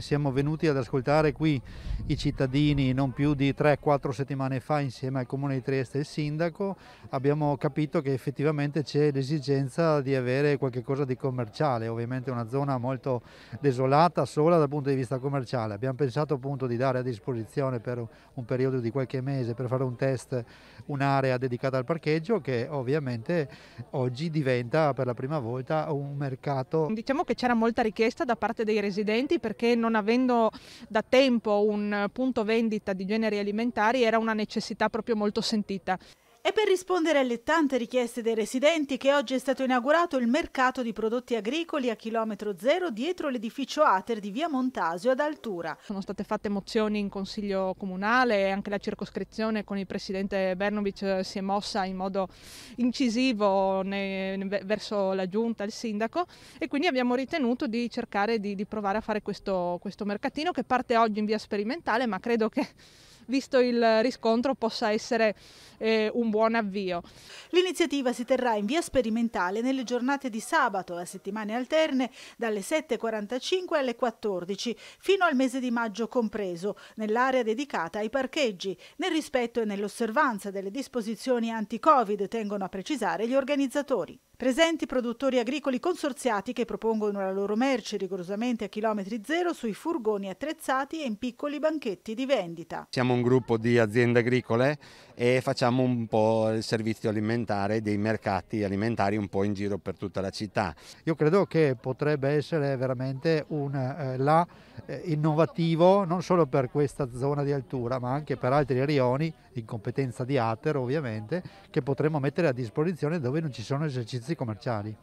Siamo venuti ad ascoltare qui i cittadini non più di 3-4 settimane fa insieme al Comune di Trieste e il Sindaco. Abbiamo capito che effettivamente c'è l'esigenza di avere qualcosa di commerciale, ovviamente una zona molto desolata sola dal punto di vista commerciale. Abbiamo pensato appunto di dare a disposizione per un periodo di qualche mese per fare un test un'area dedicata al parcheggio che ovviamente oggi diventa per la prima volta un mercato. Diciamo che c'era molta richiesta da parte dei residenti perché non non avendo da tempo un punto vendita di generi alimentari era una necessità proprio molto sentita. E per rispondere alle tante richieste dei residenti che oggi è stato inaugurato il mercato di prodotti agricoli a chilometro zero dietro l'edificio Ater di via Montasio ad Altura. Sono state fatte mozioni in consiglio comunale e anche la circoscrizione con il presidente Bernovic si è mossa in modo incisivo ne, verso la giunta, il sindaco e quindi abbiamo ritenuto di cercare di, di provare a fare questo, questo mercatino che parte oggi in via sperimentale ma credo che visto il riscontro, possa essere eh, un buon avvio. L'iniziativa si terrà in via sperimentale nelle giornate di sabato a settimane alterne dalle 7.45 alle 14 fino al mese di maggio compreso nell'area dedicata ai parcheggi. Nel rispetto e nell'osservanza delle disposizioni anti-Covid tengono a precisare gli organizzatori. Presenti produttori agricoli consorziati che propongono la loro merce rigorosamente a chilometri zero sui furgoni attrezzati e in piccoli banchetti di vendita. Siamo un gruppo di aziende agricole e facciamo un po' il servizio alimentare dei mercati alimentari un po' in giro per tutta la città. Io credo che potrebbe essere veramente un eh, là eh, innovativo non solo per questa zona di altura ma anche per altri rioni in competenza di Ater ovviamente che potremmo mettere a disposizione dove non ci sono esercizi commerciali.